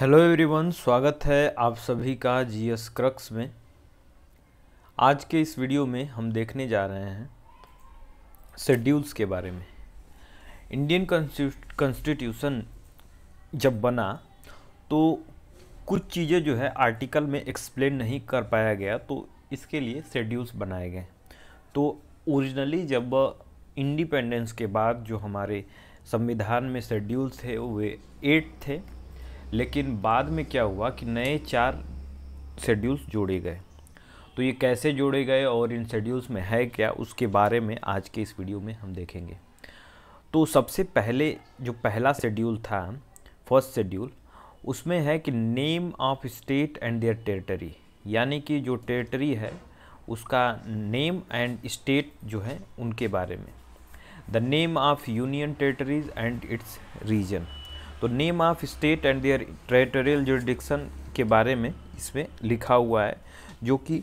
hello everyone स्वागत है आप सभी का जी एस क्रक्स में आज के इस वीडियो में हम देखने जा रहे हैं शेड्यूल्स के बारे में इंडियन कॉन्स्टिट्यूशन जब बना तो कुछ चीज़ें जो है आर्टिकल में एक्सप्लेन नहीं कर पाया गया तो इसके लिए शेड्यूल्स बनाए गए तो ओरिजिनली जब इंडिपेंडेंस के बाद जो हमारे संविधान में शेड्यूल्स थे वे एट थे लेकिन बाद में क्या हुआ कि नए चार शेड्यूल्स जोड़े गए तो ये कैसे जोड़े गए और इन शेड्यूल्स में है क्या उसके बारे में आज के इस वीडियो में हम देखेंगे तो सबसे पहले जो पहला शेड्यूल था फर्स्ट शेड्यूल उसमें है कि name of state and their territory यानी कि जो टेरिटरी है उसका नेम एंड स्टेट जो है उनके बारे में the name of union territories and its region तो name of state and their territorial jurisdiction के बारे में इसमें लिखा हुआ है जो कि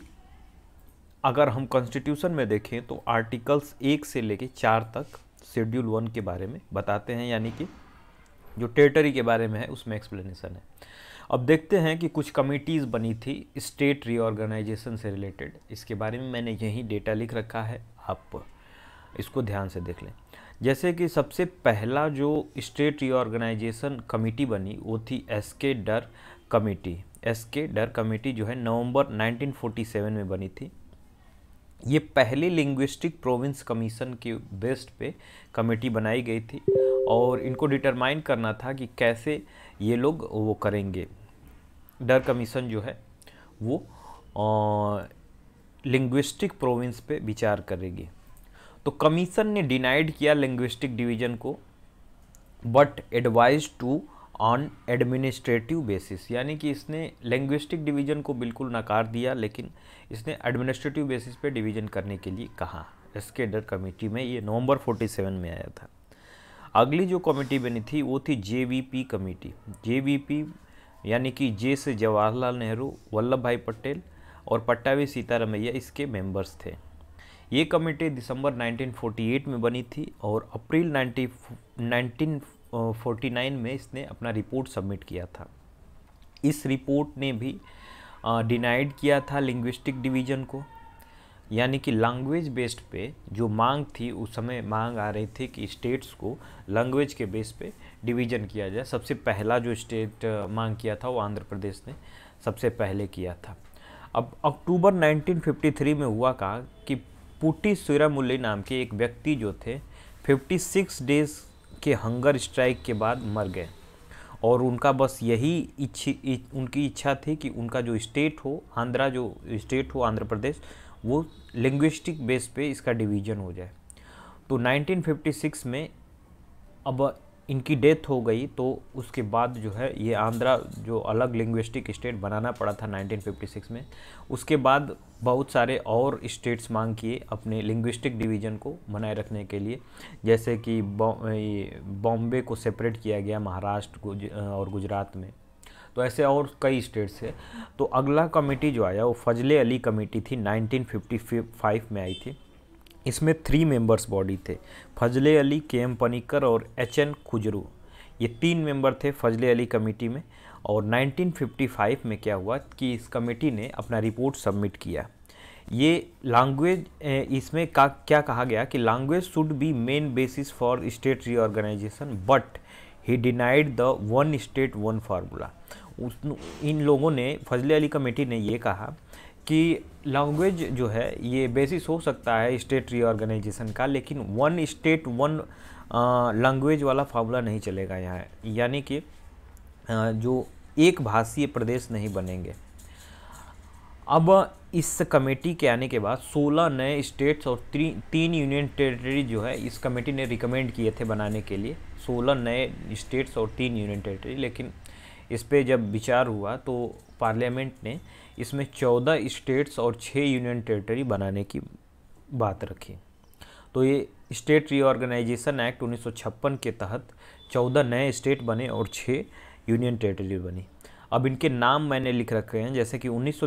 अगर हम कॉन्स्टिट्यूशन में देखें तो आर्टिकल्स एक से लेके चार तक शेड्यूल वन के बारे में बताते हैं यानी कि जो टेरिटरी के बारे में है उसमें एक्सप्लेनेशन है अब देखते हैं कि कुछ कमिटीज़ बनी थी स्टेट रीऑर्गेनाइजेशन से रिलेटेड इसके बारे में मैंने यही डेटा लिख रखा है आप इसको ध्यान से देख लें जैसे कि सबसे पहला जो स्टेट रीऑर्गेनाइजेशन कमेटी बनी वो थी एस के डर कमेटी एस के डर कमेटी जो है नवंबर 1947 में बनी थी ये पहले लिंग्विस्टिक प्रोविंस कमीशन के बेस्ट पे कमेटी बनाई गई थी और इनको डिटरमाइन करना था कि कैसे ये लोग वो करेंगे डर कमीशन जो है वो लिंग्विस्टिक प्रोविंस पे विचार करेगी तो कमीशन ने डिनाइड किया लिंग्विस्टिक डिवीजन को but advise to on administrative basis यानी कि इसने लिंग्विस्टिक डिवीजन को बिल्कुल नकार दिया लेकिन इसने एडमिनिस्ट्रेटिव बेसिस पे डिवीजन करने के लिए कहा इसके डर कमेटी में ये नवंबर 47 में आया था अगली जो कमेटी बनी थी वो थी जेवीपी कमेटी जेवीपी यानी कि जे से जवाहरलाल नेहरू वल्लभ भाई पटेल और पट्टावी सीतारामैया इसके मेम्बर्स थे ये कमेटी दिसंबर 1948 में बनी थी और अप्रैल 90 1949 में इसने अपना रिपोर्ट सबमिट किया था इस रिपोर्ट ने भी डिनाइड किया था लिंग्विस्टिक डिवीजन को यानी कि लैंग्वेज बेस्ड पे जो मांग थी उस समय मांग आ रही थी कि स्टेट्स को लैंग्वेज के बेस पे डिवीजन किया जाए सबसे पहला जो स्टेट मांग किया था वो आंध्र प्रदेश ने सबसे पहले किया था अब अक्टूबर 1953 में हुआ कहा कि पुटी सूरामुल्ली नाम के एक व्यक्ति जो थे 56 डेज के हंगर स्ट्राइक के बाद मर गए और उनका बस यही इच्छी उनकी इच्छा थी कि उनका जो स्टेट हो आंध्रा जो स्टेट हो आंध्र प्रदेश वो लिंग्विस्टिक बेस पे इसका डिवीजन हो जाए तो 1956 में अब इनकी डेथ हो गई तो उसके बाद जो है ये आंध्रा जो अलग लिंग्विस्टिक स्टेट बनाना पड़ा था 1956 में उसके बाद बहुत सारे और स्टेट्स मांग किए अपने लिंग्विस्टिक डिवीज़न को बनाए रखने के लिए जैसे कि बॉम्बे को सेपरेट किया गया महाराष्ट्र गुज, और गुजरात में तो ऐसे और कई स्टेट्स है तो अगला कमेटी जो आया वो फजले अली कमेटी थी नाइनटीन में आई थी इसमें थ्री मेंबर्स बॉडी थे फजले अली के एम पनीकर और एच एन खुजरू ये तीन मेंबर थे फजले अली कमेटी में और 1955 में क्या हुआ कि इस कमेटी ने अपना रिपोर्ट सबमिट किया ये लैंग्वेज इसमें का क्या कहा गया कि language should be main basis for state reorganisation but he denied the one state one formula उस इन लोगों ने फजले अली कमेटी ने ये कहा कि लैंग्वेज जो है ये बेसिस हो सकता है स्टेट रीऑर्गेनाइजेशन का लेकिन वन स्टेट वन लैंग्वेज वाला फार्मूला नहीं चलेगा यहाँ यानी कि जो एक भाषीय प्रदेश नहीं बनेंगे अब इस कमेटी के आने के बाद 16 नए स्टेट्स और ती, तीन यूनियन टेरिटरी जो है इस कमेटी ने रिकमेंड किए थे बनाने के लिए 16 नए स्टेट्स और तीन यूनियन टेरिटरी लेकिन इस पर जब विचार हुआ तो पार्लियामेंट ने इसमें चौदह स्टेट्स और छः यूनियन टेरिटरी बनाने की बात रखी तो ये स्टेट रीऑर्गेनाइजेशन एक्ट 1956 के तहत चौदह नए स्टेट बने और छः यूनियन टेरिटरी बनी अब इनके नाम मैंने लिख रखे हैं जैसे कि उन्नीस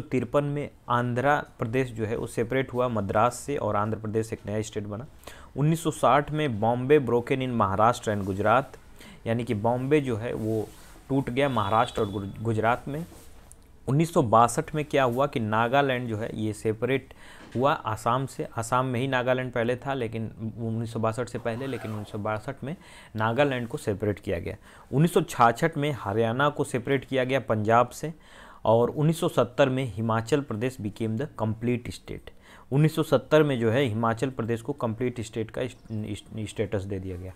में आंध्रा प्रदेश जो है वो सेपरेट हुआ मद्रास से और आंध्र प्रदेश एक नया स्टेट बना 1960 में Bombay broken in Maharashtra and Gujarat यानी कि बॉम्बे जो है वो टूट गया महाराष्ट्र और गुजरात में उन्नीस में क्या हुआ कि नागालैंड जो है ये सेपरेट हुआ आसाम से आसाम में ही नागालैंड पहले था लेकिन उन्नीस से पहले लेकिन उन्नीस में नागालैंड को सेपरेट किया गया उन्नीस में हरियाणा को सेपरेट किया गया पंजाब से और 1970 में Himachal Pradesh became the complete state 1970 में जो है हिमाचल प्रदेश को कंप्लीट स्टेट का स्टेटस दे दिया गया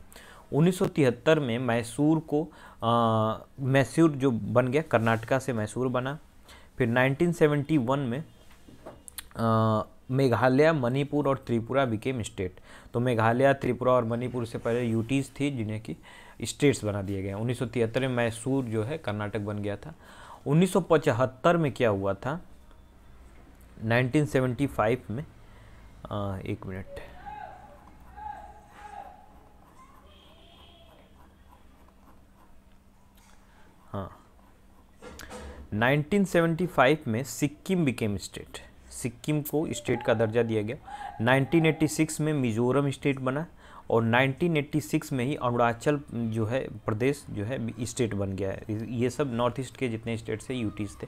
1973 में मैसूर को मैसूर जो बन गया कर्नाटका से मैसूर बना फिर 1971 में मेघालय मणिपुर और त्रिपुरा बिकेम स्टेट तो मेघालय त्रिपुरा और मणिपुर से पहले यूटीज़ थी जिन्हें कि स्टेट्स बना दिए गए उन्नीस में मैसूर जो है कर्नाटक बन गया था 1975 में क्या हुआ था 1975 में आ, एक मिनट हाँ 1975 में सिक्किम बिकेम स्टेट सिक्किम को स्टेट का दर्जा दिया गया 1986 में मिजोरम स्टेट बना और 1986 में ही अरुणाचल जो है प्रदेश जो है स्टेट बन गया है ये सब नॉर्थ ईस्ट के जितने स्टेट्स हैं यूटीज थे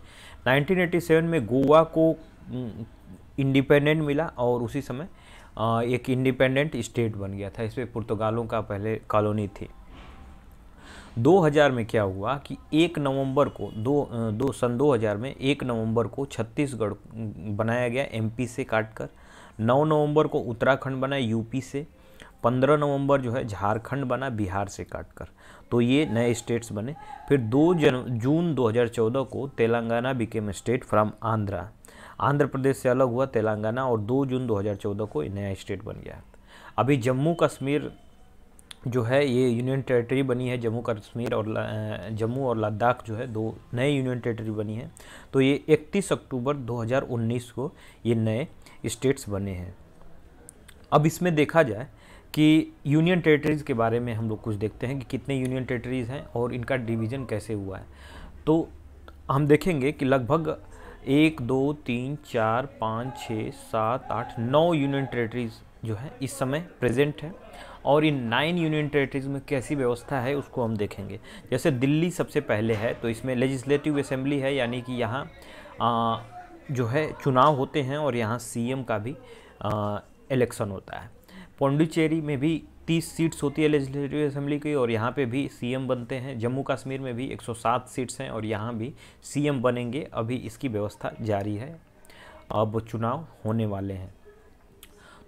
1987 में गोवा को इंडिपेंडेंट मिला और उसी समय एक इंडिपेंडेंट स्टेट बन गया था इसमें पुर्तगालों का पहले कॉलोनी थी 2000 में क्या हुआ कि एक नवंबर को दो दो सन 2000 में एक नवंबर को छत्तीसगढ़ बनाया गया एमपी से काटकर 9 नवंबर को उत्तराखंड बना यूपी से 15 नवंबर जो है झारखंड बना बिहार से काटकर तो ये नए स्टेट्स बने फिर 2 जन जून 2014 को Telangana became state from Andhra Andhra Pradesh से अलग हुआ तेलंगाना और दो जून दो को नया स्टेट बन गया अभी जम्मू कश्मीर जो है ये यूनियन टेरिटरी बनी है जम्मू कश्मीर और जम्मू और लद्दाख जो है दो नए यूनियन टेरिटरी बनी है तो ये 31 अक्टूबर 2019 को ये नए स्टेट्स बने हैं अब इसमें देखा जाए कि यूनियन टेरिटरीज़ के बारे में हम लोग कुछ देखते हैं कि कितने यूनियन टेरिटरीज़ हैं और इनका डिवीज़न कैसे हुआ है तो हम देखेंगे कि लगभग एक दो तीन चार पाँच छः सात आठ नौ यूनियन टेरेटरीज़ जो है इस समय प्रेजेंट है और इन नाइन यूनियन टेरेटरीज़ में कैसी व्यवस्था है उसको हम देखेंगे जैसे दिल्ली सबसे पहले है तो इसमें लेजिस्लेटिव असेंबली है यानी कि यहाँ जो है चुनाव होते हैं और यहाँ सीएम का भी इलेक्शन होता है पौंडीचेरी में भी तीस सीट्स होती है लेजिस्लेटिव असेंबली की और यहाँ पे भी सीएम बनते हैं जम्मू कश्मीर में भी 107 सीट्स हैं और यहाँ भी सीएम बनेंगे अभी इसकी व्यवस्था जारी है अब चुनाव होने वाले हैं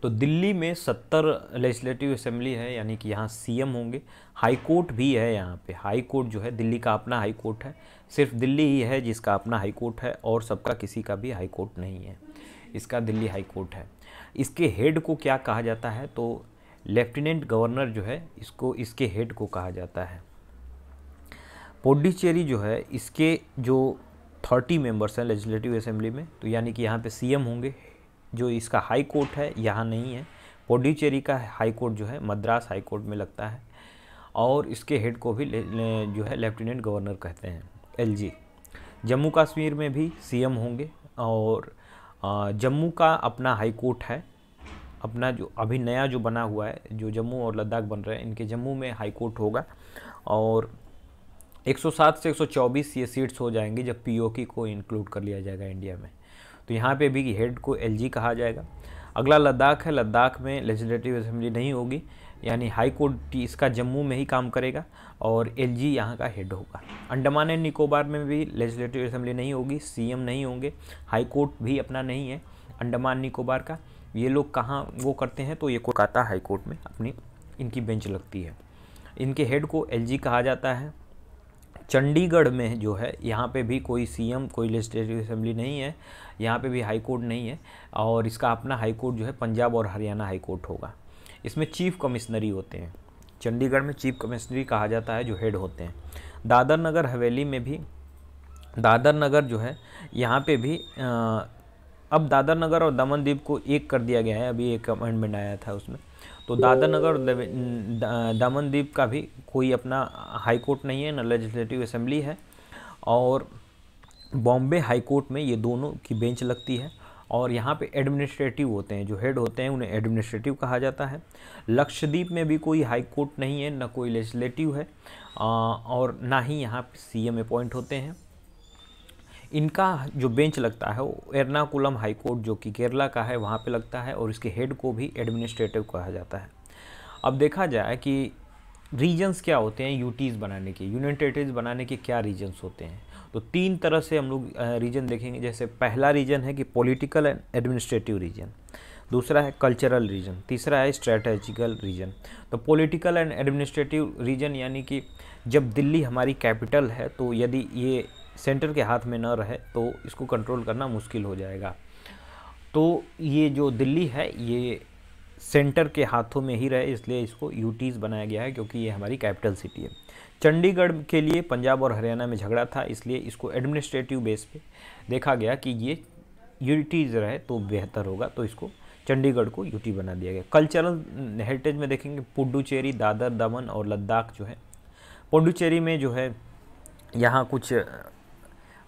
तो दिल्ली में सत्तर लेजिस्लेटिव असेंबली है यानी कि यहाँ सी होंगे हाई कोर्ट भी है यहाँ पे हाई कोर्ट जो है दिल्ली का अपना हाई कोर्ट है सिर्फ दिल्ली ही है जिसका अपना हाई कोर्ट है और सबका किसी का भी हाई कोर्ट नहीं है इसका दिल्ली हाई कोर्ट है इसके हेड को क्या कहा जाता है तो लेफ्टिनेंट गवर्नर जो है इसको इसके हेड को कहा जाता है पोडिचेरी जो है इसके जो थर्टी मेंबर्स हैं लेजिस्लेटिव असेंबली में तो यानी कि यहाँ पे सीएम होंगे जो इसका हाई कोर्ट है यहाँ नहीं है पोडिचेरी का हाई कोर्ट जो है मद्रास हाई कोर्ट में लगता है और इसके हेड को भी ले, ले, जो है लेफ्टिनेंट गवर्नर कहते हैं एलजी जम्मू कश्मीर में भी सीएम होंगे और जम्मू का अपना हाई कोर्ट है अपना जो अभी नया जो बना हुआ है जो जम्मू और लद्दाख बन रहे हैं इनके जम्मू में हाई कोर्ट होगा और 107 से 124 ये सीट्स हो जाएंगी जब पीओके को इंक्लूड कर लिया जाएगा इंडिया में तो यहाँ पे भी हेड को एलजी कहा जाएगा अगला लद्दाख है लद्दाख में लेजिस्लेटिव असम्बली नहीं होगी यानी हाई कोर्ट इसका जम्मू में ही काम करेगा और एल जी यहाँ का हेड होगा अंडमान एंड निकोबार में भी लेजिस्लेटिव असम्बली नहीं होगी एम नहीं होंगे हाई कोर्ट भी अपना नहीं है अंडमान निकोबार का ये लोग कहाँ वो करते हैं तो ये कोलकाता हाई कोर्ट में अपनी इनकी बेंच लगती है इनके हेड को एल कहा जाता है चंडीगढ़ में जो है यहाँ पे भी कोई सीएम कोई लेजिस्लेटिव असेंबली नहीं है यहाँ पे भी हाई कोर्ट नहीं है और इसका अपना हाई कोर्ट जो है पंजाब और हरियाणा हाई कोर्ट होगा इसमें चीफ कमिश्नरी होते हैं चंडीगढ़ में चीफ कमिश्नरी कहा जाता है जो हेड होते हैं दादर नगर हवेली में भी दादर नगर जो है यहाँ पर भी आ, अब दादर नगर और दमन द्वीप को एक कर दिया गया है अभी एक अमेंडमेंट आया था उसमें तो नगर और द्वीप का भी कोई अपना हाई कोर्ट नहीं है न लेजिस्लेटिव असेंबली है और बॉम्बे हाई कोर्ट में ये दोनों की बेंच लगती है और यहाँ पे एडमिनिस्ट्रेटिव होते हैं जो हेड होते हैं उन्हें एडमिनिस्ट्रेटिव कहा जाता है लक्षद्वीप में भी कोई हाई कोर्ट नहीं है ना कोई लेजिस्लेटिव है और ना ही यहाँ पे सी अपॉइंट होते हैं इनका जो बेंच लगता है वो एर्नाकुलम हाई कोर्ट जो कि केरला का है वहाँ पे लगता है और इसके हेड को भी एडमिनिस्ट्रेटिव कहा जाता है अब देखा जाए कि रीजन्स क्या होते हैं यूटीज़ बनाने के यूनियन टेरेटरीज बनाने के क्या रीजन्स होते हैं तो तीन तरह से हम लोग रीजन देखेंगे जैसे पहला रीजन है कि पॉलिटिकल एंड एडमिनिस्ट्रेटिव रीजन दूसरा है कल्चरल रीजन तीसरा है स्ट्रेटेजिकल रीजन तो पॉलिटिकल एंड एडमिनिस्ट्रेटिव रीजन यानी कि जब दिल्ली हमारी कैपिटल है तो यदि ये सेंटर के हाथ में न रहे तो इसको कंट्रोल करना मुश्किल हो जाएगा तो ये जो दिल्ली है ये सेंटर के हाथों में ही रहे इसलिए इसको यूटीज़ बनाया गया है क्योंकि ये हमारी कैपिटल सिटी है चंडीगढ़ के लिए पंजाब और हरियाणा में झगड़ा था इसलिए इसको एडमिनिस्ट्रेटिव बेस पे देखा गया कि ये यूटीज़ रहे तो बेहतर होगा तो इसको चंडीगढ़ को यूटी बना दिया गया कल्चरल हेरिटेज में देखेंगे पुडुचेरी दादर दमन और लद्दाख जो है पुडुचेरी में जो है यहाँ कुछ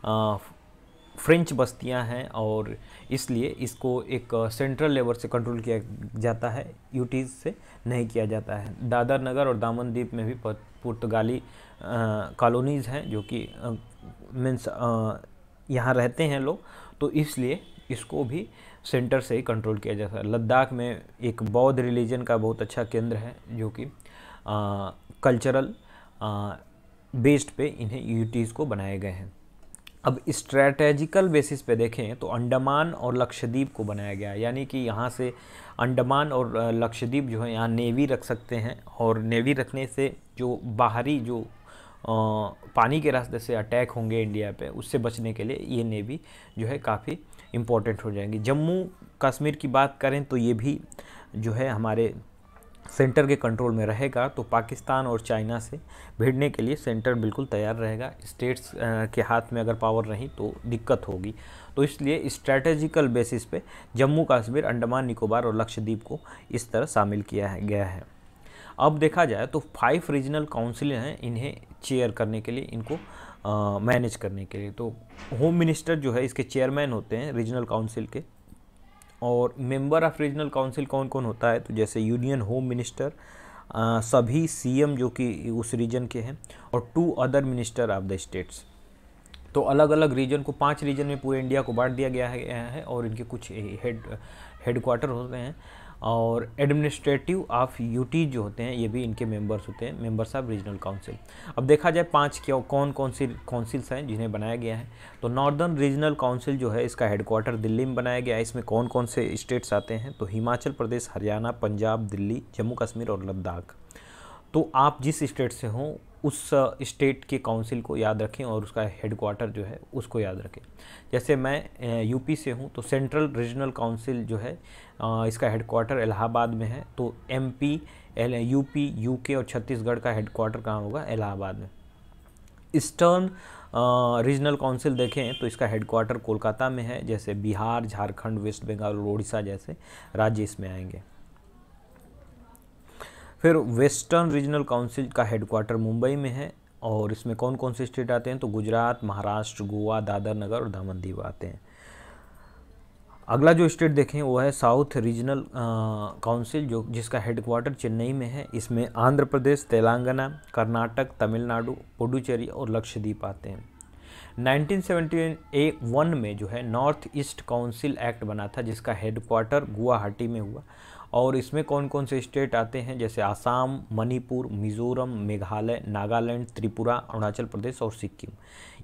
फ्रेंच बस्तियां हैं और इसलिए इसको एक सेंट्रल लेवल से कंट्रोल किया जाता है यूटीज से नहीं किया जाता है दादर नगर और दामन द्वीप में भी पुर्तगाली कॉलोनीज़ हैं जो कि मीन्स यहाँ रहते हैं लोग तो इसलिए इसको भी सेंटर से ही कंट्रोल किया जाता है लद्दाख में एक बौद्ध रिलीजन का बहुत अच्छा केंद्र है जो कि कल्चरल बेस्ड पे इन्हें यूटीज़ को बनाए गए हैं अब स्ट्रेटेजिकल बेसिस पे देखें तो अंडमान और लक्षद्वीप को बनाया गया यानी कि यहाँ से अंडमान और लक्षद्वीप जो है यहाँ नेवी रख सकते हैं और नेवी रखने से जो बाहरी जो आ, पानी के रास्ते से अटैक होंगे इंडिया पे उससे बचने के लिए ये नेवी जो है काफ़ी इम्पोर्टेंट हो जाएंगी जम्मू कश्मीर की बात करें तो ये भी जो है हमारे सेंटर के कंट्रोल में रहेगा तो पाकिस्तान और चाइना से भिड़ने के लिए सेंटर बिल्कुल तैयार रहेगा स्टेट्स के हाथ में अगर पावर नहीं तो दिक्कत होगी तो इसलिए स्ट्रैटेजिकल बेसिस पे जम्मू कश्मीर अंडमान निकोबार और लक्षद्वीप को इस तरह शामिल किया है, गया है अब देखा जाए तो फाइव रीजनल काउंसिल हैं इन्हें चेयर करने के लिए इनको मैनेज करने के लिए तो होम मिनिस्टर जो है इसके चेयरमैन होते हैं रीजनल काउंसिल के और मेंबर ऑफ रीजनल काउंसिल कौन कौन होता है तो जैसे यूनियन होम मिनिस्टर सभी सीएम जो कि उस रीजन के हैं और two other minister of the states तो अलग अलग रीजन को पांच रीजन में पूरे इंडिया को बांट दिया गया है और इनके कुछ हेड हेड क्वार्टर होते हैं और एडमिनिस्ट्रेटिव ऑफ यूटी जो होते हैं ये भी इनके मेंबर्स होते हैं मेंबर्स ऑफ रीजनल काउंसिल अब देखा जाए पांच क्यों कौन कौन सी काउंसिल्स हैं जिन्हें बनाया गया है तो नॉर्दर्न रीजनल काउंसिल जो है इसका हेडक्वार्टर दिल्ली में बनाया गया है इसमें कौन कौन से स्टेट्स आते हैं तो हिमाचल प्रदेश हरियाणा पंजाब दिल्ली जम्मू कश्मीर और लद्दाख तो आप जिस स्टेट से हों उस स्टेट के काउंसिल को याद रखें और उसका हेडक्वार्टर जो है उसको याद रखें जैसे मैं यूपी से हूं तो सेंट्रल रीजनल काउंसिल जो है इसका हेडक्वार्टर इलाहाबाद में है तो एमपी एल यूपी यूके और छत्तीसगढ़ का हेडक्वार्टर कहाँ होगा इलाहाबाद में ईस्टर्न रीजनल काउंसिल देखें तो इसका हेडक्वार्टर कोलकाता में है जैसे बिहार झारखंड वेस्ट बंगाल और उड़ीसा जैसे राज्य इसमें आएंगे फिर वेस्टर्न रीजनल काउंसिल का हेडक्वार्टर मुंबई में है और इसमें कौन कौन से स्टेट आते हैं तो गुजरात महाराष्ट्र गोवा दादर नगर और दामन दीव आते हैं अगला जो स्टेट देखें वो है साउथ रीजनल काउंसिल जो जिसका हेडक्वार्टर चेन्नई में है इसमें आंध्र प्रदेश तेलंगाना कर्नाटक तमिलनाडु पुडुचेरी और लक्षद्वीप आते हैं 1971 में जो है नॉर्थ ईस्ट काउंसिल एक्ट बना था जिसका हेडक्वार्टर गुवाहाटी में हुआ और इसमें कौन कौन से स्टेट आते हैं जैसे आसाम मणिपुर मिजोरम मेघालय नागालैंड त्रिपुरा अरुणाचल प्रदेश और सिक्किम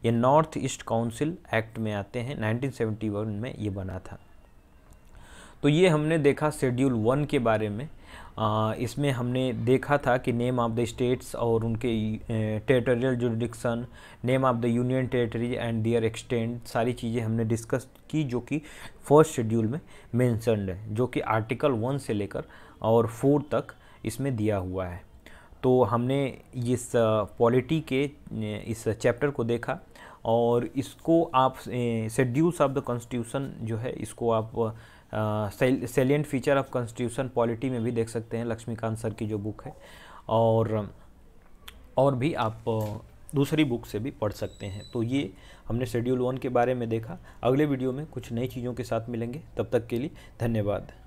ये नॉर्थ ईस्ट काउंसिल एक्ट में आते हैं 1971 में ये बना था तो ये हमने देखा शेड्यूल वन के बारे में आ, इसमें हमने देखा था कि नेम ऑफ़ द स्टेट्स और उनके territorial jurisdiction name of the union territory and their extent सारी चीज़ें हमने डिस्कस की जो कि फर्स्ट शेड्यूल में मैंसनड है जो कि आर्टिकल वन से लेकर और फोर तक इसमें दिया हुआ है तो हमने इस पॉलिटी के इस चैप्टर को देखा और इसको आप शेड्यूल्स ऑफ द कॉन्स्टिट्यूशन जो है इसको आप salient feature of constitution polity में भी देख सकते हैं लक्ष्मीकांत सर की जो बुक है और और भी आप दूसरी बुक से भी पढ़ सकते हैं तो ये हमने शेड्यूल वन के बारे में देखा अगले वीडियो में कुछ नई चीज़ों के साथ मिलेंगे तब तक के लिए धन्यवाद